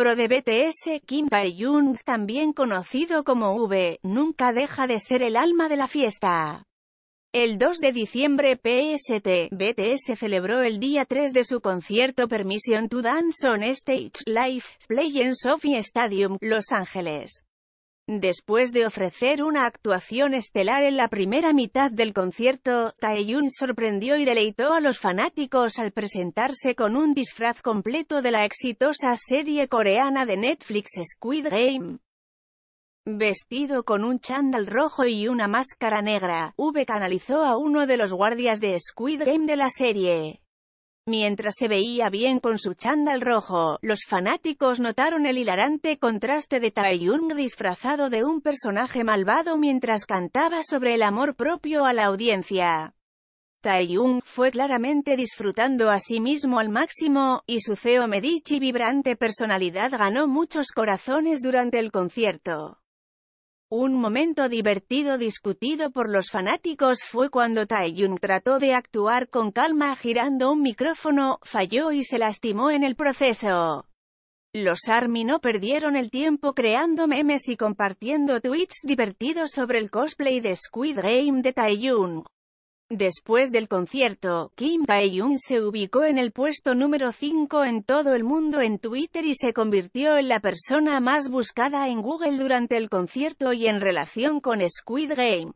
miembro de BTS Kim Taehyung, jung también conocido como V, nunca deja de ser el alma de la fiesta. El 2 de diciembre PST, BTS celebró el día 3 de su concierto Permission to Dance on Stage, Live, Play en Sophie Stadium, Los Ángeles. Después de ofrecer una actuación estelar en la primera mitad del concierto, Taeyun sorprendió y deleitó a los fanáticos al presentarse con un disfraz completo de la exitosa serie coreana de Netflix Squid Game. Vestido con un chándal rojo y una máscara negra, V canalizó a uno de los guardias de Squid Game de la serie. Mientras se veía bien con su chándal rojo, los fanáticos notaron el hilarante contraste de Yung disfrazado de un personaje malvado mientras cantaba sobre el amor propio a la audiencia. Yung fue claramente disfrutando a sí mismo al máximo, y su CEO Medici vibrante personalidad ganó muchos corazones durante el concierto. Un momento divertido discutido por los fanáticos fue cuando Taeyun trató de actuar con calma girando un micrófono, falló y se lastimó en el proceso. Los ARMY no perdieron el tiempo creando memes y compartiendo tweets divertidos sobre el cosplay de Squid Game de yung Después del concierto, Kim Tae-yoon se ubicó en el puesto número 5 en todo el mundo en Twitter y se convirtió en la persona más buscada en Google durante el concierto y en relación con Squid Game.